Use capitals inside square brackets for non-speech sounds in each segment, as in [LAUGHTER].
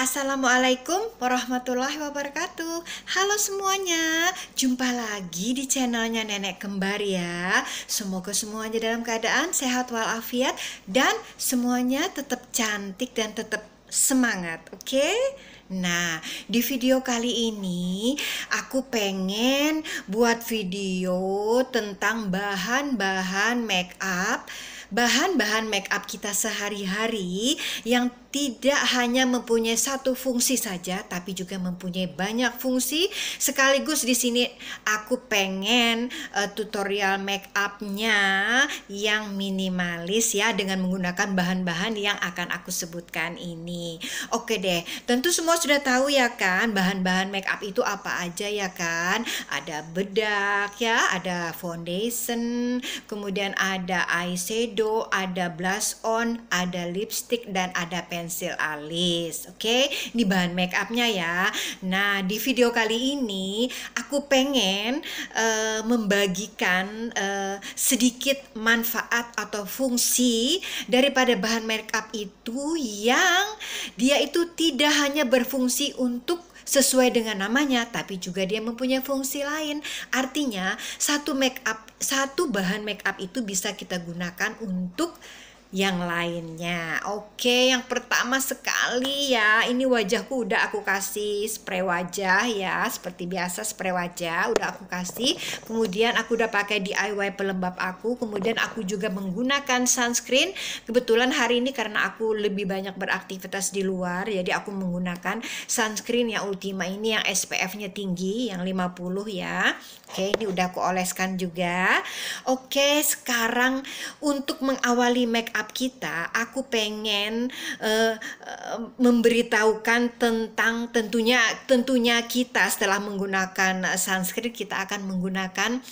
Assalamualaikum warahmatullahi wabarakatuh Halo semuanya Jumpa lagi di channelnya Nenek Kembar ya Semoga semuanya dalam keadaan sehat walafiat Dan semuanya tetap cantik dan tetap semangat Oke? Okay? Nah, di video kali ini aku pengen buat video tentang bahan-bahan make up bahan-bahan make up kita sehari-hari yang tidak hanya mempunyai satu fungsi saja tapi juga mempunyai banyak fungsi sekaligus di sini aku pengen uh, tutorial make upnya yang minimalis ya dengan menggunakan bahan-bahan yang akan aku sebutkan ini oke deh tentu semua sudah tahu ya kan bahan-bahan make up itu apa aja ya kan ada bedak ya ada foundation kemudian ada eyeshadow eyeshadow, ada blush on, ada lipstick dan ada pensil alis. Oke, okay? ini bahan make upnya ya. Nah, di video kali ini aku pengen uh, membagikan uh, sedikit manfaat atau fungsi daripada bahan make up itu yang dia itu tidak hanya berfungsi untuk sesuai dengan namanya tapi juga dia mempunyai fungsi lain. Artinya satu make up satu bahan make up itu bisa kita gunakan untuk yang lainnya. Oke, yang pertama sekali ya, ini wajahku udah aku kasih spray wajah ya, seperti biasa spray wajah udah aku kasih. Kemudian aku udah pakai DIY pelembab aku, kemudian aku juga menggunakan sunscreen. Kebetulan hari ini karena aku lebih banyak beraktivitas di luar, jadi aku menggunakan sunscreen yang Ultima ini yang SPF-nya tinggi, yang 50 ya. Oke, ini udah aku oleskan juga. Oke, sekarang untuk mengawali make startup kita, aku pengen uh, uh, memberitahukan tentang tentunya tentunya kita setelah menggunakan sunscreen kita akan menggunakan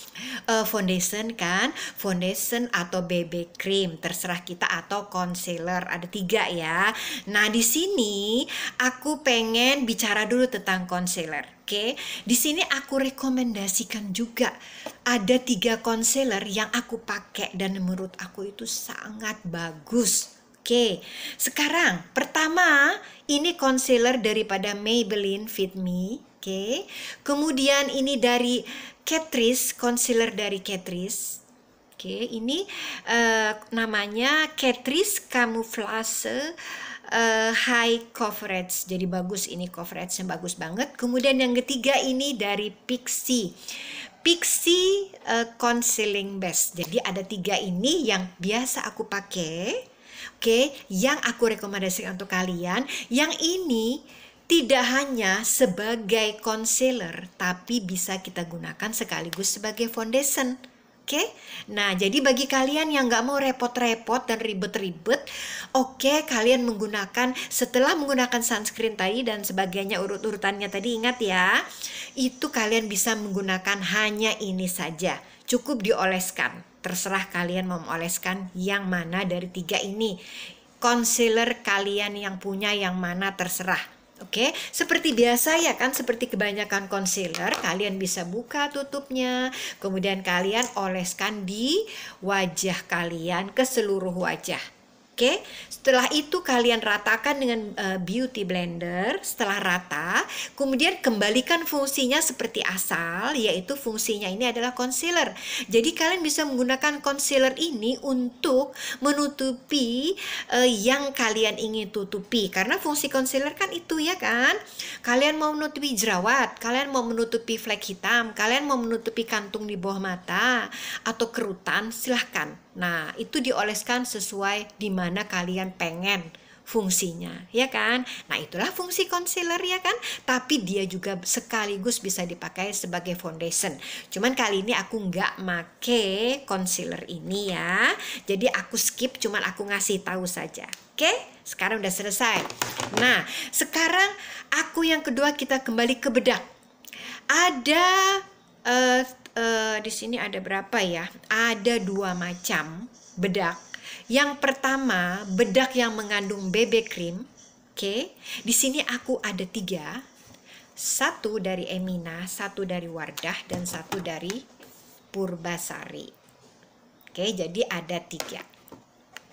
uh, foundation kan, foundation atau BB cream terserah kita atau concealer ada tiga ya. Nah di sini aku pengen bicara dulu tentang concealer. Oke, di sini aku rekomendasikan juga ada tiga konselor yang aku pakai dan menurut aku itu sangat bagus. Oke, sekarang pertama ini concealer daripada Maybelline Fit Me. Oke, kemudian ini dari Catrice, concealer dari Catrice. Oke, ini uh, namanya Catrice Camouflage uh, high coverage. Jadi bagus ini coverage yang bagus banget. Kemudian yang ketiga ini dari Pixi Pixi uh, eh, Concealing Base. Jadi ada tiga ini yang biasa aku pakai. Oke, okay, yang aku rekomendasikan untuk kalian, yang ini tidak hanya sebagai concealer, tapi bisa kita gunakan sekaligus sebagai foundation. Oke, okay? nah jadi bagi kalian yang nggak mau repot-repot dan ribet-ribet, oke okay, kalian menggunakan setelah menggunakan sunscreen tadi dan sebagainya urut-urutannya tadi ingat ya, itu kalian bisa menggunakan hanya ini saja, cukup dioleskan. Terserah kalian mau oleskan yang mana dari tiga ini, concealer kalian yang punya yang mana terserah. Oke, okay? seperti biasa ya kan, seperti kebanyakan concealer, kalian bisa buka tutupnya, kemudian kalian oleskan di wajah kalian ke seluruh wajah. Oke, okay? Setelah itu kalian ratakan dengan uh, beauty blender setelah rata, kemudian kembalikan fungsinya seperti asal yaitu fungsinya ini adalah concealer. Jadi kalian bisa menggunakan concealer ini untuk menutupi uh, yang kalian ingin tutupi karena fungsi concealer kan itu ya kan. Kalian mau menutupi jerawat, kalian mau menutupi flek hitam, kalian mau menutupi kantung di bawah mata atau kerutan silahkan Nah, itu dioleskan sesuai di mana kalian pengen fungsinya, ya kan? Nah, itulah fungsi concealer ya kan? Tapi dia juga sekaligus bisa dipakai sebagai foundation. Cuman kali ini aku nggak make concealer ini ya. Jadi aku skip cuman aku ngasih tahu saja. Oke? Sekarang udah selesai. Nah, sekarang aku yang kedua kita kembali ke bedak. Ada uh, uh, di sini ada berapa ya? Ada dua macam bedak. Yang pertama, bedak yang mengandung BB cream. Oke, okay. di sini aku ada tiga. Satu dari Emina, satu dari Wardah, dan satu dari Purbasari. Oke, okay, jadi ada tiga.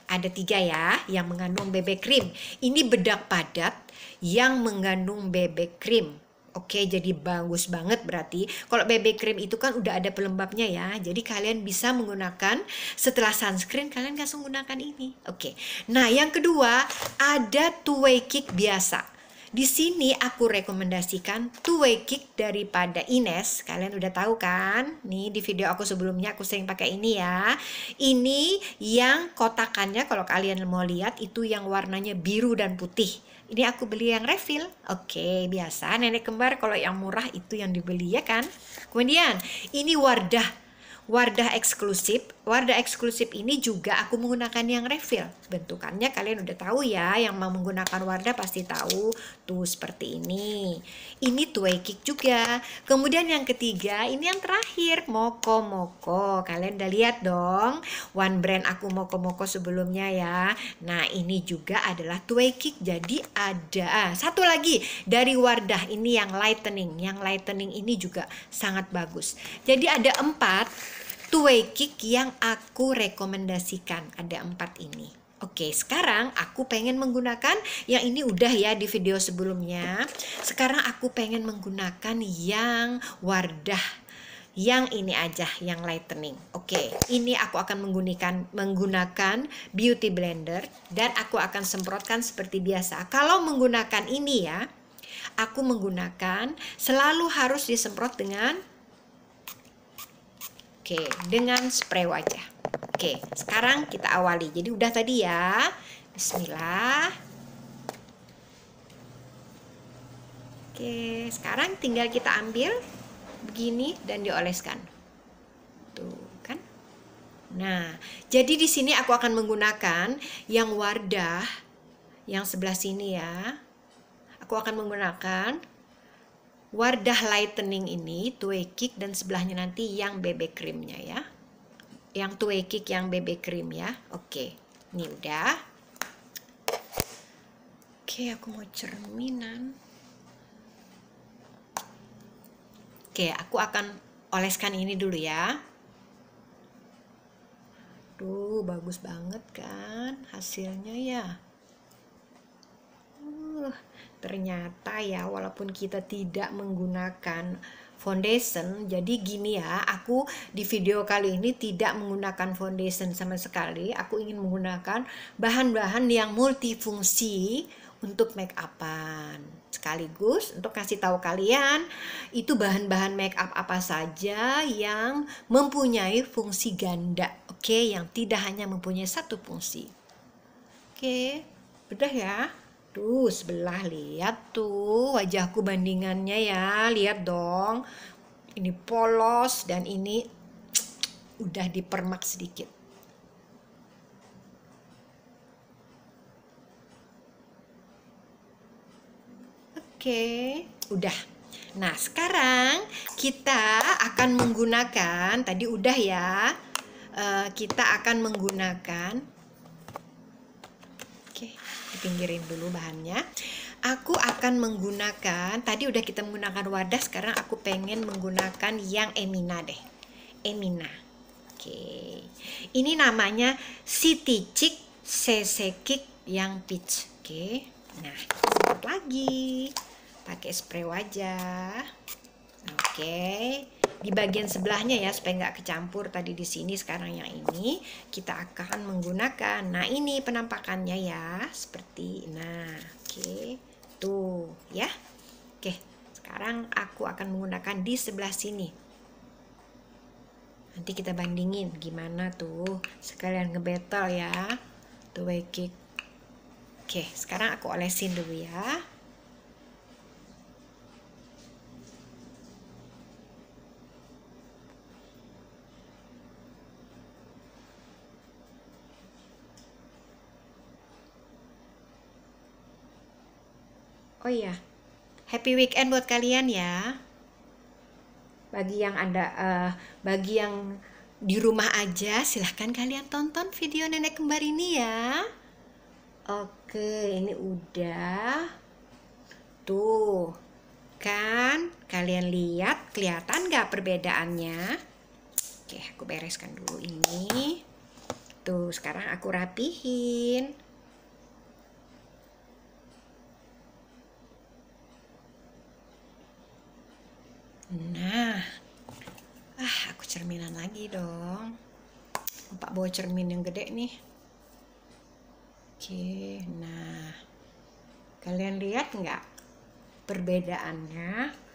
Ada tiga ya yang mengandung BB cream. Ini bedak padat yang mengandung BB cream. Oke, jadi bagus banget berarti. Kalau BB cream itu kan udah ada pelembabnya ya. Jadi kalian bisa menggunakan setelah sunscreen kalian langsung gunakan ini. Oke. Nah, yang kedua ada two way kick biasa. Di sini aku rekomendasikan two-way kick daripada Ines. Kalian udah tahu kan? Nih di video aku sebelumnya aku sering pakai ini ya. Ini yang kotakannya kalau kalian mau lihat itu yang warnanya biru dan putih. Ini aku beli yang refill. Oke, biasa nenek kembar kalau yang murah itu yang dibeli ya kan? Kemudian ini Wardah Wardah eksklusif. Wardah eksklusif ini juga aku menggunakan yang refill. Bentukannya kalian udah tahu ya, yang mau menggunakan Wardah pasti tahu. Tuh seperti ini. Ini tuai kick juga. Kemudian yang ketiga, ini yang terakhir, Moko Moko. Kalian udah lihat dong, one brand aku Moko Moko sebelumnya ya. Nah, ini juga adalah tuai kick. Jadi ada ah, satu lagi dari Wardah ini yang lightening. Yang lightening ini juga sangat bagus. Jadi ada empat two way kick yang aku rekomendasikan ada empat ini Oke, sekarang aku pengen menggunakan yang ini udah ya di video sebelumnya. Sekarang aku pengen menggunakan yang Wardah yang ini aja yang lightening. Oke, ini aku akan menggunakan menggunakan beauty blender dan aku akan semprotkan seperti biasa. Kalau menggunakan ini ya, aku menggunakan selalu harus disemprot dengan Oke, dengan spray wajah. Oke, sekarang kita awali. Jadi udah tadi ya. Bismillah. Oke, sekarang tinggal kita ambil begini dan dioleskan. Tuh, kan? Nah, jadi di sini aku akan menggunakan yang wardah yang sebelah sini ya. Aku akan menggunakan Wardah lightening ini tue cake dan sebelahnya nanti yang BB creamnya ya. Yang tue cake yang BB cream ya. Oke, ini udah. Oke, aku mau cerminan. Oke, aku akan oleskan ini dulu ya. Tuh, bagus banget kan hasilnya ya. Uh, ternyata ya walaupun kita tidak menggunakan foundation jadi gini ya aku di video kali ini tidak menggunakan foundation sama sekali aku ingin menggunakan bahan-bahan yang multifungsi untuk make upan sekaligus untuk kasih tahu kalian itu bahan-bahan make up apa saja yang mempunyai fungsi ganda oke okay? yang tidak hanya mempunyai satu fungsi oke okay, udah ya Aduh, sebelah lihat tuh wajahku bandingannya ya. Lihat dong. Ini polos dan ini [TSK] udah dipermak sedikit. Oke, udah. Nah, sekarang kita akan menggunakan tadi udah ya. Eh, kita akan menggunakan dipinggirin dulu bahannya aku akan menggunakan tadi udah kita menggunakan wadah sekarang aku pengen menggunakan yang emina deh emina oke ini namanya city chick cc kick yang peach oke okay. nah lagi pakai spray wajah oke di bagian sebelahnya ya supaya nggak kecampur tadi di sini sekarang yang ini kita akan menggunakan nah ini penampakannya ya seperti nah oke okay. tuh ya oke okay. sekarang aku akan menggunakan di sebelah sini nanti kita bandingin gimana tuh sekalian ngebetel ya tuh baik oke okay. sekarang aku olesin dulu ya Oh iya, happy weekend buat kalian ya. Bagi yang ada, uh, eh, bagi yang di rumah aja, silahkan kalian tonton video nenek kembar ini ya. Oke, ini udah. Tuh, kan kalian lihat kelihatan gak perbedaannya? Oke, aku bereskan dulu ini. Tuh, sekarang aku rapihin. bawa cermin yang gede nih oke nah kalian lihat nggak perbedaannya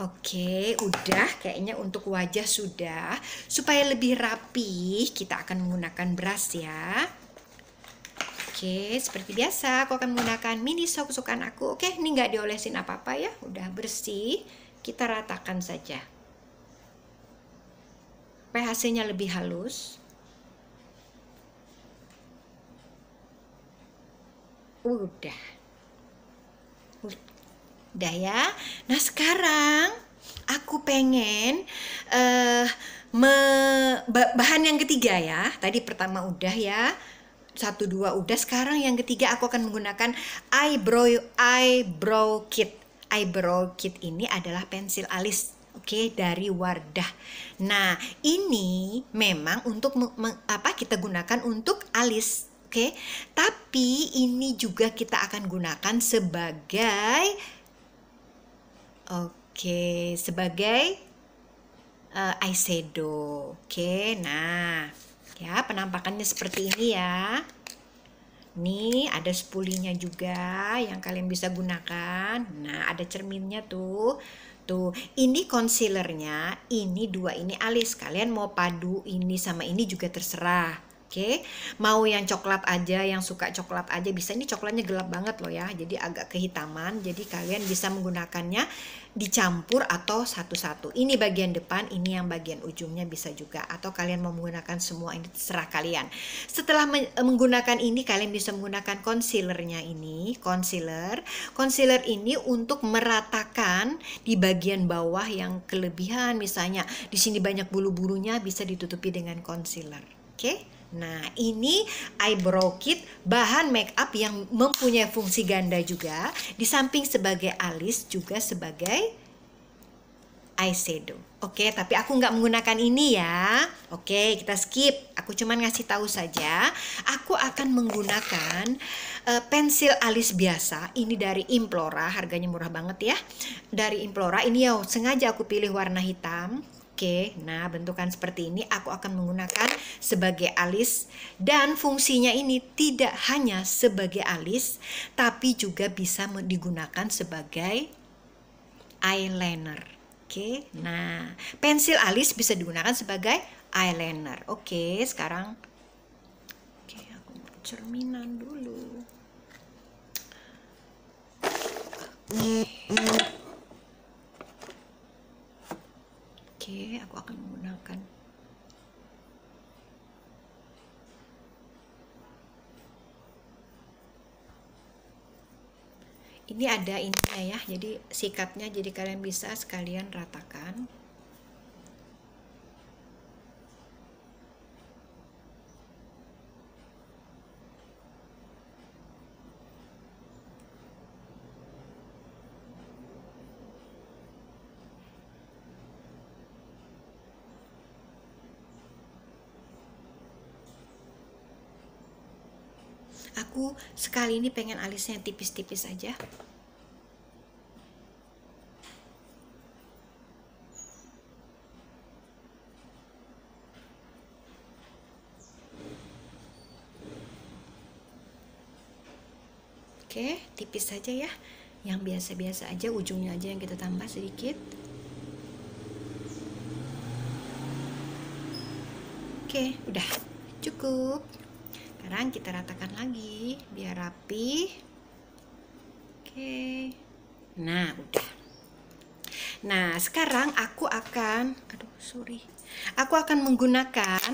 Oke, udah kayaknya untuk wajah sudah. Supaya lebih rapi, kita akan menggunakan beras ya. Oke, seperti biasa aku akan menggunakan mini sok kesukaan aku. Oke, ini nggak diolesin apa-apa ya, udah bersih. Kita ratakan saja. phc nya lebih halus. udah udah ya nah sekarang aku pengen uh, me, bahan yang ketiga ya tadi pertama udah ya satu dua udah sekarang yang ketiga aku akan menggunakan eyebrow eyebrow kit eyebrow kit ini adalah pensil alis Oke, okay, dari Wardah. Nah, ini memang untuk apa kita gunakan untuk alis Oke, okay? tapi ini juga kita akan gunakan sebagai oke, okay, sebagai uh, eyeshadow. Oke, okay, nah, ya penampakannya seperti ini ya. Ini ada spulinya juga yang kalian bisa gunakan. Nah, ada cerminnya tuh. Tuh, ini concealernya, ini dua ini alis. Kalian mau padu ini sama ini juga terserah Oke, mau yang coklat aja, yang suka coklat aja bisa. Ini coklatnya gelap banget loh ya, jadi agak kehitaman. Jadi kalian bisa menggunakannya dicampur atau satu-satu. Ini bagian depan, ini yang bagian ujungnya bisa juga. Atau kalian mau menggunakan semua ini terserah kalian. Setelah menggunakan ini, kalian bisa menggunakan concealernya ini, concealer. Concealer ini untuk meratakan di bagian bawah yang kelebihan, misalnya di sini banyak bulu-bulunya bisa ditutupi dengan concealer. Oke. Okay? Nah, ini eyebrow kit bahan make up yang mempunyai fungsi ganda juga, di samping sebagai alis juga sebagai eyeshadow. Oke, tapi aku nggak menggunakan ini ya. Oke, kita skip. Aku cuman ngasih tahu saja. Aku akan menggunakan uh, pensil alis biasa. Ini dari Implora, harganya murah banget ya. Dari Implora, ini ya sengaja aku pilih warna hitam Oke, nah bentukan seperti ini aku akan menggunakan sebagai alis dan fungsinya ini tidak hanya sebagai alis tapi juga bisa digunakan sebagai eyeliner. Oke, nah pensil alis bisa digunakan sebagai eyeliner. Oke, sekarang oke aku mau cerminan dulu. Oke, aku akan menggunakan ini ada ininya ya jadi sikatnya jadi kalian bisa sekalian ratakan sekali ini pengen alisnya tipis-tipis aja Oke, tipis saja ya. Yang biasa-biasa aja, ujungnya aja yang kita tambah sedikit. Oke, udah cukup sekarang kita ratakan lagi biar rapi oke nah udah nah sekarang aku akan aduh sorry aku akan menggunakan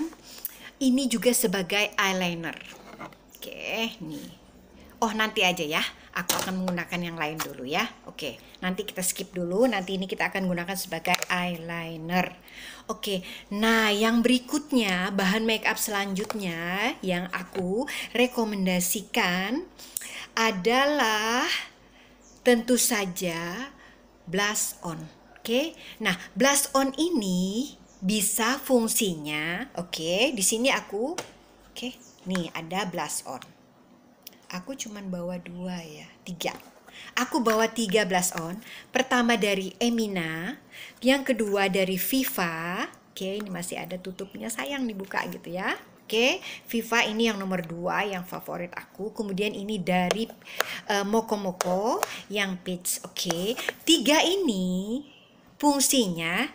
ini juga sebagai eyeliner oke nih oh nanti aja ya aku akan menggunakan yang lain dulu ya oke nanti kita skip dulu nanti ini kita akan gunakan sebagai eyeliner. Oke, nah yang berikutnya bahan makeup selanjutnya yang aku rekomendasikan adalah tentu saja blush on. Oke, nah blush on ini bisa fungsinya. Oke, di sini aku, oke, nih ada blush on. Aku cuman bawa dua ya, tiga. Aku bawa 13 on. Pertama dari Emina, yang kedua dari Viva. Oke, ini masih ada tutupnya, sayang dibuka gitu ya. Oke, Viva ini yang nomor 2 yang favorit aku. Kemudian ini dari uh, eh, Moko Moko yang peach. Oke, tiga ini fungsinya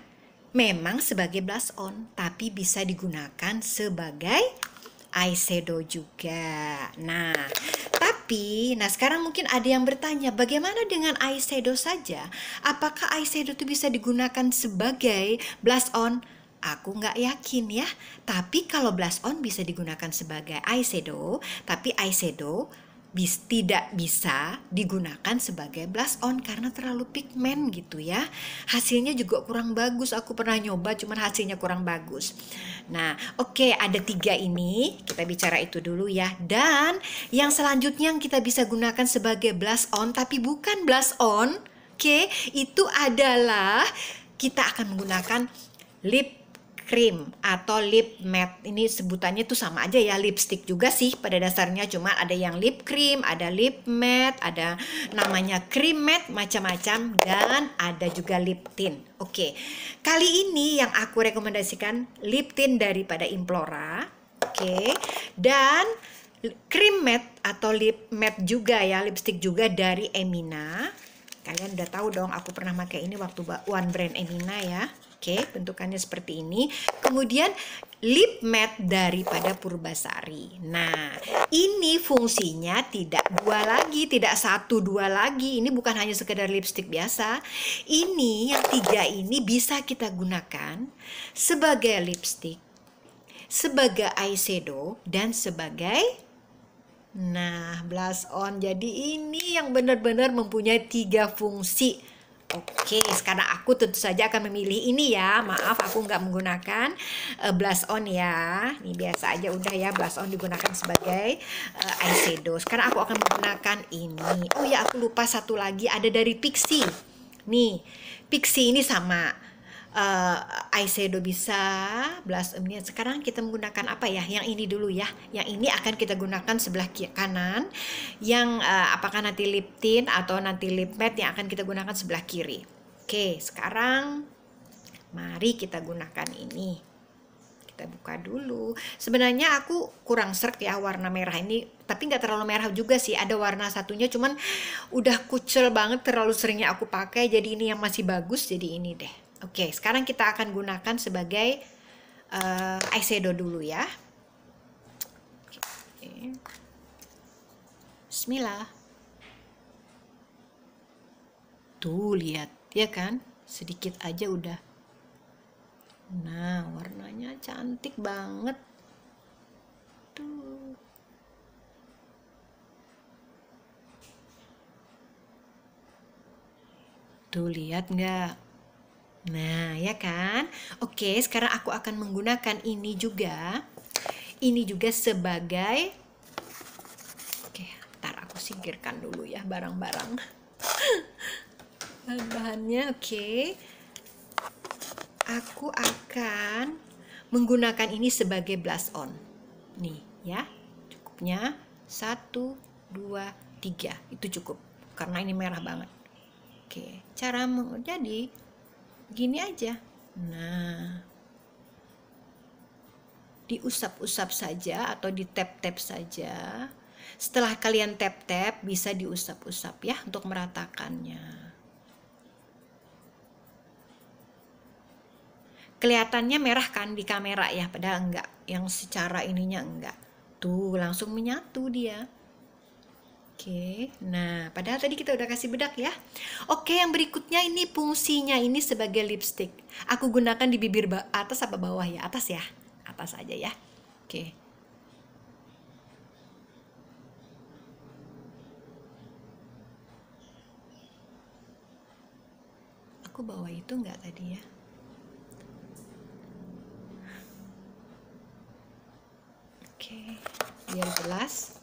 memang sebagai blush on, tapi bisa digunakan sebagai eyeshadow juga. Nah, tapi, nah sekarang mungkin ada yang bertanya, bagaimana dengan eyeshadow saja? Apakah eyeshadow itu bisa digunakan sebagai blush on? Aku nggak yakin ya, tapi kalau blush on bisa digunakan sebagai eyeshadow, tapi eyeshadow bis, tidak bisa digunakan sebagai blush on karena terlalu pigmen gitu ya. Hasilnya juga kurang bagus. Aku pernah nyoba cuman hasilnya kurang bagus. Nah, oke okay, ada tiga ini. Kita bicara itu dulu ya. Dan yang selanjutnya yang kita bisa gunakan sebagai blush on tapi bukan blush on. Oke, okay, itu adalah kita akan menggunakan lip cream atau lip matte. Ini sebutannya tuh sama aja ya, lipstick juga sih pada dasarnya cuma ada yang lip cream, ada lip matte, ada namanya cream matte macam-macam dan ada juga lip tint. Oke. Kali ini yang aku rekomendasikan lip tint daripada Implora. Oke. Dan cream matte atau lip matte juga ya, lipstick juga dari Emina. Kalian udah tahu dong aku pernah pakai ini waktu One Brand Emina ya. Oke, okay, bentukannya seperti ini. Kemudian lip mat daripada Purbasari. Nah, ini fungsinya tidak dua lagi, tidak satu dua lagi. Ini bukan hanya sekedar lipstick biasa. Ini yang tiga ini bisa kita gunakan sebagai lipstick, sebagai eyeshadow, dan sebagai Nah, blush on. Jadi ini yang benar-benar mempunyai tiga fungsi Oke, sekarang aku tentu saja akan memilih ini ya. Maaf, aku nggak menggunakan uh, blush on ya. Ini biasa aja udah ya, blush on digunakan sebagai uh, eyeshadow. Sekarang aku akan menggunakan ini. Oh ya, aku lupa satu lagi ada dari Pixie. Nih, Pixie ini sama uh, eyeshadow bisa, blush kemudian eh, sekarang kita menggunakan apa ya? Yang ini dulu ya. Yang ini akan kita gunakan sebelah kanan. Yang uh, apakah nanti lip tint atau nanti lip matte yang akan kita gunakan sebelah kiri. Oke, sekarang mari kita gunakan ini. Kita buka dulu. Sebenarnya aku kurang serk ya warna merah ini, tapi nggak terlalu merah juga sih. Ada warna satunya cuman udah kucel banget terlalu seringnya aku pakai jadi ini yang masih bagus jadi ini deh. Oke, sekarang kita akan gunakan sebagai uh, eyeshadow dulu ya. Bismillah. Tuh, lihat. Ya kan? Sedikit aja udah. Nah, warnanya cantik banget. Tuh. Tuh, lihat nggak? Nah, ya kan? Oke, sekarang aku akan menggunakan ini juga. Ini juga sebagai Oke, ntar aku singkirkan dulu ya barang-barang. [LAUGHS] Bahan-bahannya oke. Aku akan menggunakan ini sebagai blush on. Nih, ya. Cukupnya satu dua tiga Itu cukup karena ini merah banget. Oke, cara menjadi gini aja. Nah, diusap-usap saja atau di tap tap saja. Setelah kalian tap-tap bisa diusap-usap ya untuk meratakannya. Kelihatannya merah kan di kamera ya, padahal enggak. Yang secara ininya enggak. Tuh, langsung menyatu dia. Oke, nah padahal tadi kita udah kasih bedak ya. Oke, yang berikutnya ini fungsinya ini sebagai lipstick. Aku gunakan di bibir atas apa bawah ya? Atas ya, atas aja ya. Oke. Aku bawa itu nggak tadi ya? Oke, biar jelas.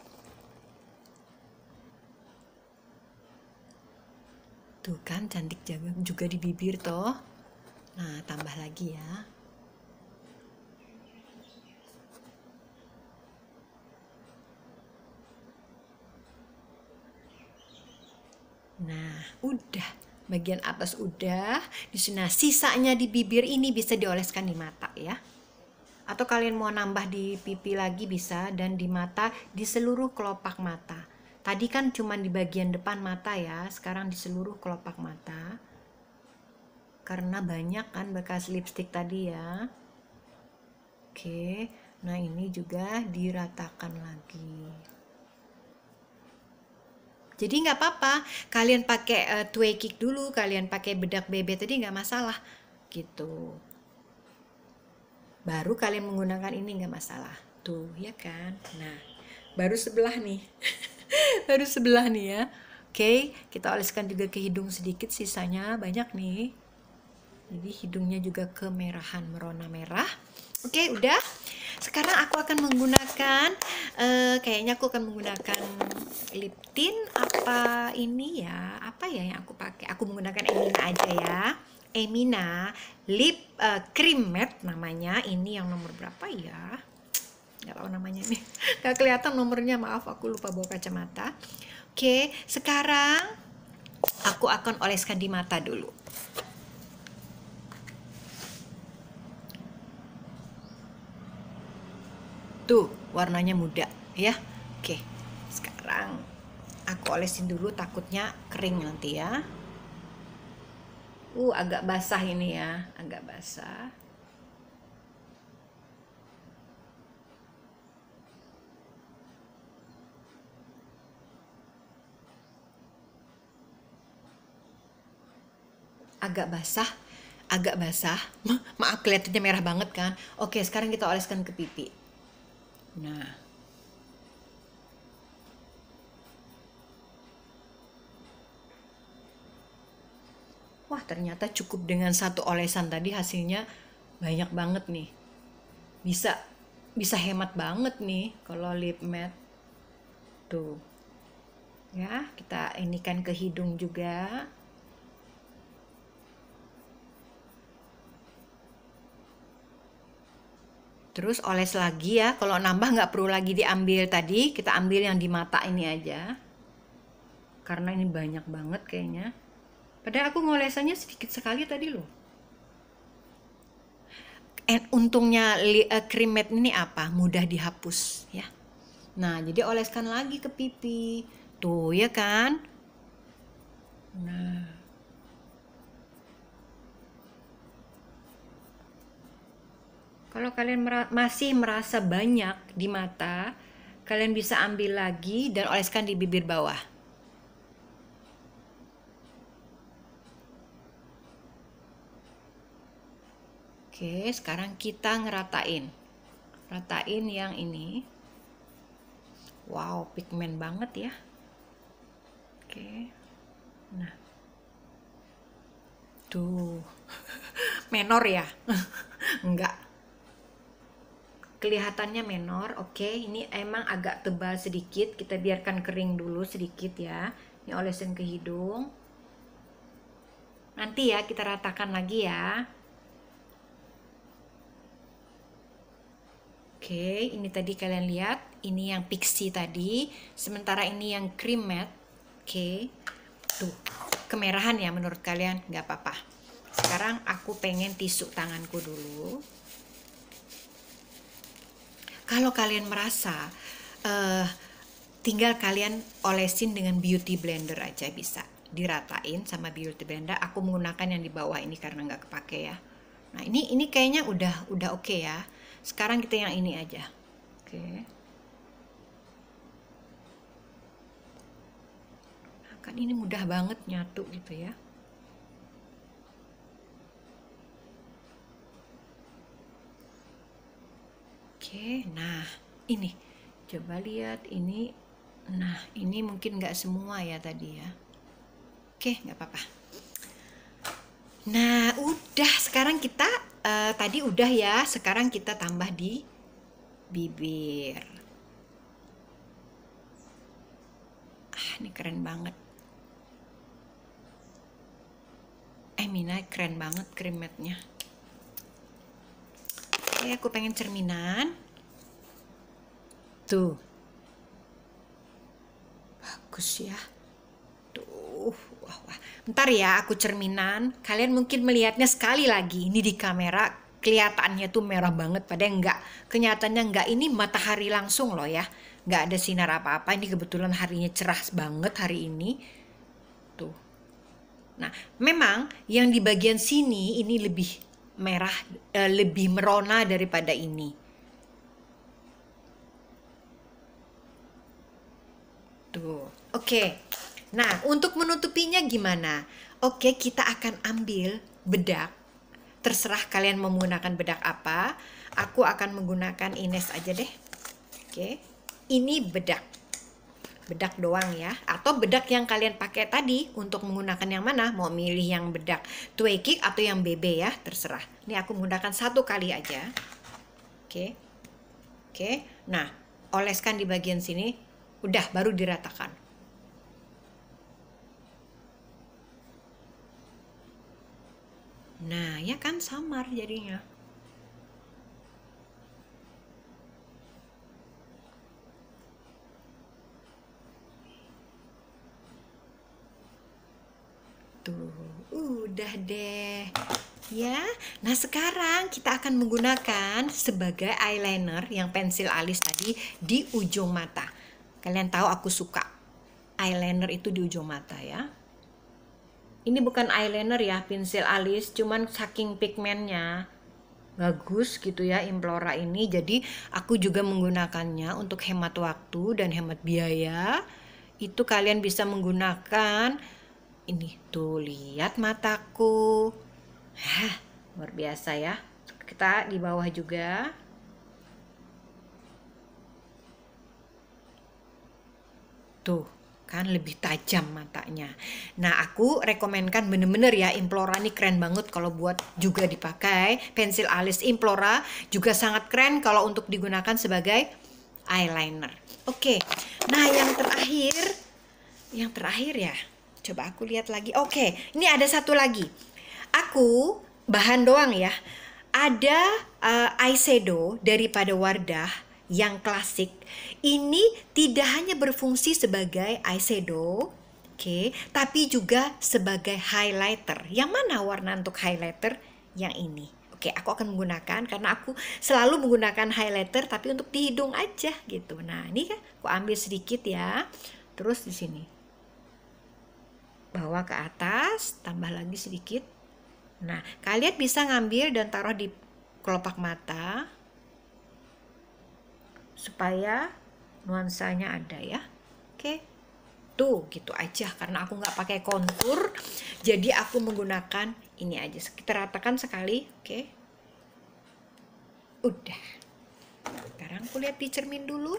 Tuh kan cantik juga di bibir toh. Nah, tambah lagi ya. Nah, udah. Bagian atas udah. Di sana sisanya di bibir ini bisa dioleskan di mata ya. Atau kalian mau nambah di pipi lagi bisa dan di mata di seluruh kelopak mata. Tadi kan cuma di bagian depan mata ya, sekarang di seluruh kelopak mata. Karena banyak kan bekas lipstick tadi ya. Oke, nah ini juga diratakan lagi. Jadi nggak apa-apa, kalian pakai uh, kick dulu, kalian pakai bedak BB tadi nggak masalah gitu. Baru kalian menggunakan ini nggak masalah, tuh ya kan. Nah, baru sebelah nih. [LAUGHS] [LAUGHS] baru sebelah nih ya oke okay, kita oleskan juga ke hidung sedikit sisanya banyak nih jadi hidungnya juga kemerahan merona merah oke okay, udah sekarang aku akan menggunakan uh, kayaknya aku akan menggunakan lip tint apa ini ya apa ya yang aku pakai aku menggunakan Emina aja ya Emina lip uh, cream matte namanya ini yang nomor berapa ya nggak tahu namanya nih [LAUGHS] nggak kelihatan nomornya maaf aku lupa bawa kacamata oke sekarang aku akan oleskan di mata dulu tuh warnanya muda ya oke sekarang aku olesin dulu takutnya kering nanti ya uh agak basah ini ya agak basah agak basah agak basah maaf kelihatannya merah banget kan oke sekarang kita oleskan ke pipi nah wah ternyata cukup dengan satu olesan tadi hasilnya banyak banget nih bisa bisa hemat banget nih kalau lip matte tuh ya kita ini kan ke hidung juga Terus oles lagi ya, kalau nambah nggak perlu lagi diambil tadi, kita ambil yang di mata ini aja. Karena ini banyak banget kayaknya. Padahal aku ngolesannya sedikit sekali tadi loh. And untungnya eh, krim matte ini apa? Mudah dihapus ya. Nah, jadi oleskan lagi ke pipi. Tuh ya kan? Kalau kalian mera masih merasa banyak di mata, kalian bisa ambil lagi dan oleskan di bibir bawah. Oke, sekarang kita ngeratain. Ratain yang ini. Wow, pigmen banget ya. Oke. Nah. Tuh. [LAUGHS] Menor ya? [LAUGHS] Enggak kelihatannya menor oke okay. ini emang agak tebal sedikit kita biarkan kering dulu sedikit ya ini olesin ke hidung nanti ya kita ratakan lagi ya oke okay, ini tadi kalian lihat ini yang pixi tadi sementara ini yang cream matte oke okay. tuh kemerahan ya menurut kalian nggak apa-apa sekarang aku pengen tisu tanganku dulu kalau kalian merasa uh, tinggal kalian olesin dengan beauty blender aja bisa diratain sama beauty blender. Aku menggunakan yang di bawah ini karena nggak kepake ya. Nah ini ini kayaknya udah udah oke okay ya. Sekarang kita yang ini aja. Oke. Okay. Nah, kan ini mudah banget nyatu gitu ya. Oke, nah ini coba lihat ini. Nah ini mungkin nggak semua ya tadi ya. Oke, nggak apa-apa. Nah udah sekarang kita uh, tadi udah ya. Sekarang kita tambah di bibir. Ah ini keren banget. Eh Mina keren banget krimetnya. Oke, aku pengen cerminan. Tuh. Bagus ya. Tuh, wah, wah. Bentar ya, aku cerminan. Kalian mungkin melihatnya sekali lagi. Ini di kamera kelihatannya tuh merah banget padahal enggak. Kenyataannya enggak ini matahari langsung loh ya. Enggak ada sinar apa-apa. Ini kebetulan harinya cerah banget hari ini. Tuh. Nah, memang yang di bagian sini ini lebih merah e, lebih merona daripada ini. Tuh. Oke. Okay. Nah, untuk menutupinya gimana? Oke, okay, kita akan ambil bedak. Terserah kalian menggunakan bedak apa. Aku akan menggunakan Ines aja deh. Oke. Okay. Ini bedak bedak doang ya atau bedak yang kalian pakai tadi untuk menggunakan yang mana mau milih yang bedak kick atau yang BB ya terserah ini aku menggunakan satu kali aja oke oke nah oleskan di bagian sini udah baru diratakan nah ya kan samar jadinya Tuh, gitu. udah deh. Ya, nah sekarang kita akan menggunakan sebagai eyeliner yang pensil alis tadi di ujung mata. Kalian tahu aku suka eyeliner itu di ujung mata ya. Ini bukan eyeliner ya, pensil alis, cuman saking pigmennya bagus gitu ya implora ini jadi aku juga menggunakannya untuk hemat waktu dan hemat biaya itu kalian bisa menggunakan ini. Tuh, lihat mataku. Hah, luar biasa ya. Kita di bawah juga. Tuh, kan lebih tajam matanya. Nah, aku rekomenkan bener-bener ya Implora ini keren banget kalau buat juga dipakai. Pensil alis Implora juga sangat keren kalau untuk digunakan sebagai eyeliner. Oke. Nah, yang terakhir yang terakhir ya Coba aku lihat lagi. Oke, ini ada satu lagi. Aku bahan doang ya. Ada uh, eyeshadow daripada Wardah yang klasik. Ini tidak hanya berfungsi sebagai eyeshadow, oke, okay, tapi juga sebagai highlighter. Yang mana warna untuk highlighter? Yang ini. Oke, okay, aku akan menggunakan karena aku selalu menggunakan highlighter tapi untuk di hidung aja gitu. Nah, ini kan aku ambil sedikit ya. Terus di sini bawa ke atas, tambah lagi sedikit. Nah, kalian bisa ngambil dan taruh di kelopak mata supaya nuansanya ada ya. Oke. Tuh, gitu aja karena aku nggak pakai kontur. Jadi aku menggunakan ini aja. Kita ratakan sekali, oke. Udah. Sekarang aku lihat di cermin dulu.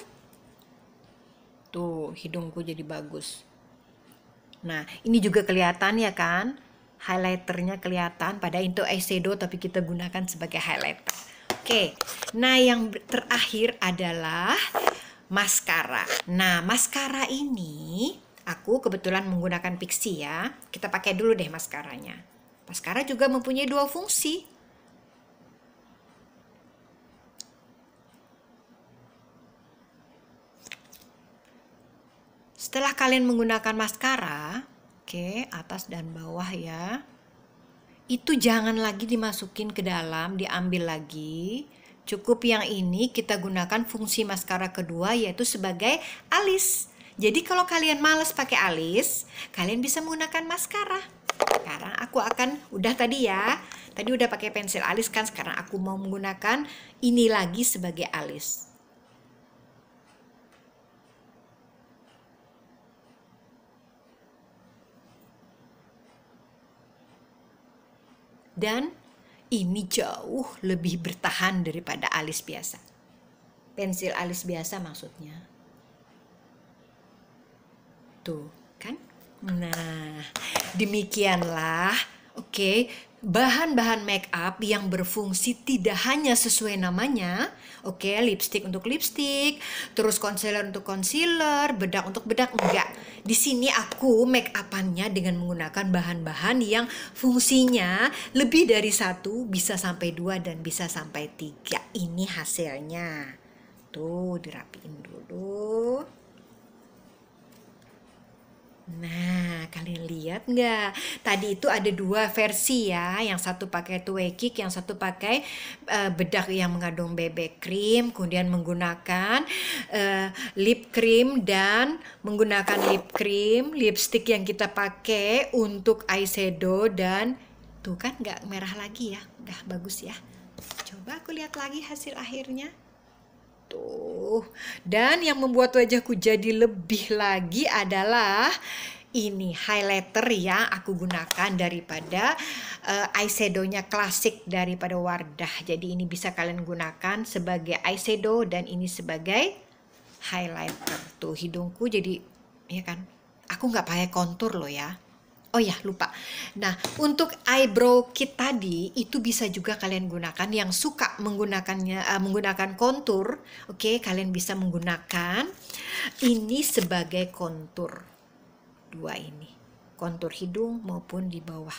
Tuh, hidungku jadi bagus. Nah, ini juga kelihatan ya kan? Highlighternya kelihatan pada itu eyeshadow tapi kita gunakan sebagai highlighter. Oke. Nah, yang terakhir adalah maskara. Nah, maskara ini aku kebetulan menggunakan Pixie ya. Kita pakai dulu deh maskaranya. Maskara juga mempunyai dua fungsi. Setelah kalian menggunakan maskara, oke, okay, atas dan bawah ya. Itu jangan lagi dimasukin ke dalam, diambil lagi. Cukup yang ini kita gunakan fungsi maskara kedua yaitu sebagai alis. Jadi kalau kalian males pakai alis, kalian bisa menggunakan maskara. Sekarang aku akan udah tadi ya. Tadi udah pakai pensil alis kan, sekarang aku mau menggunakan ini lagi sebagai alis. dan ini jauh lebih bertahan daripada alis biasa. Pensil alis biasa maksudnya. Tuh, kan? Nah, demikianlah. Oke, okay, bahan-bahan make up yang berfungsi tidak hanya sesuai namanya, oke, okay, lipstick untuk lipstick, terus concealer untuk concealer, bedak untuk bedak enggak. Di sini aku make upannya dengan menggunakan bahan-bahan yang fungsinya lebih dari satu, bisa sampai dua dan bisa sampai tiga. Ini hasilnya. Tuh dirapiin dulu. Nah, kalian lihat nggak? Tadi itu ada dua versi ya. Yang satu pakai kick yang satu pakai uh, bedak yang mengandung bebek krim, kemudian menggunakan uh, lip cream dan menggunakan lip cream, lipstick yang kita pakai untuk eyeshadow dan tuh kan nggak merah lagi ya. Udah bagus ya. Coba aku lihat lagi hasil akhirnya. Tuh, Dan yang membuat wajahku jadi lebih lagi adalah ini highlighter yang aku gunakan daripada uh, eyeshadownya klasik daripada Wardah. Jadi ini bisa kalian gunakan sebagai eyeshadow dan ini sebagai highlighter. Tuh hidungku jadi ya kan. Aku nggak pakai kontur loh ya. Oh ya, lupa. Nah, untuk eyebrow kit tadi itu bisa juga kalian gunakan yang suka menggunakannya uh, menggunakan kontur. Oke, okay, kalian bisa menggunakan ini sebagai kontur. Dua ini. Kontur hidung maupun di bawah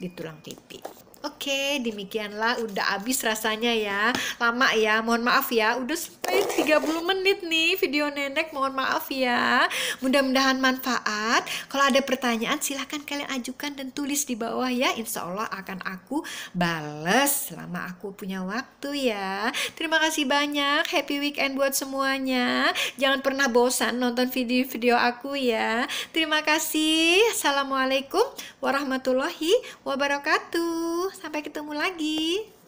di tulang pipi. Oke, demikianlah udah habis rasanya ya. Lama ya, mohon maaf ya. Udah sampai 30 menit nih video nenek, mohon maaf ya. Mudah-mudahan manfaat. Kalau ada pertanyaan silahkan kalian ajukan dan tulis di bawah ya. Insya Allah akan aku bales selama aku punya waktu ya. Terima kasih banyak. Happy weekend buat semuanya. Jangan pernah bosan nonton video-video aku ya. Terima kasih. Assalamualaikum warahmatullahi wabarakatuh sampai ketemu lagi.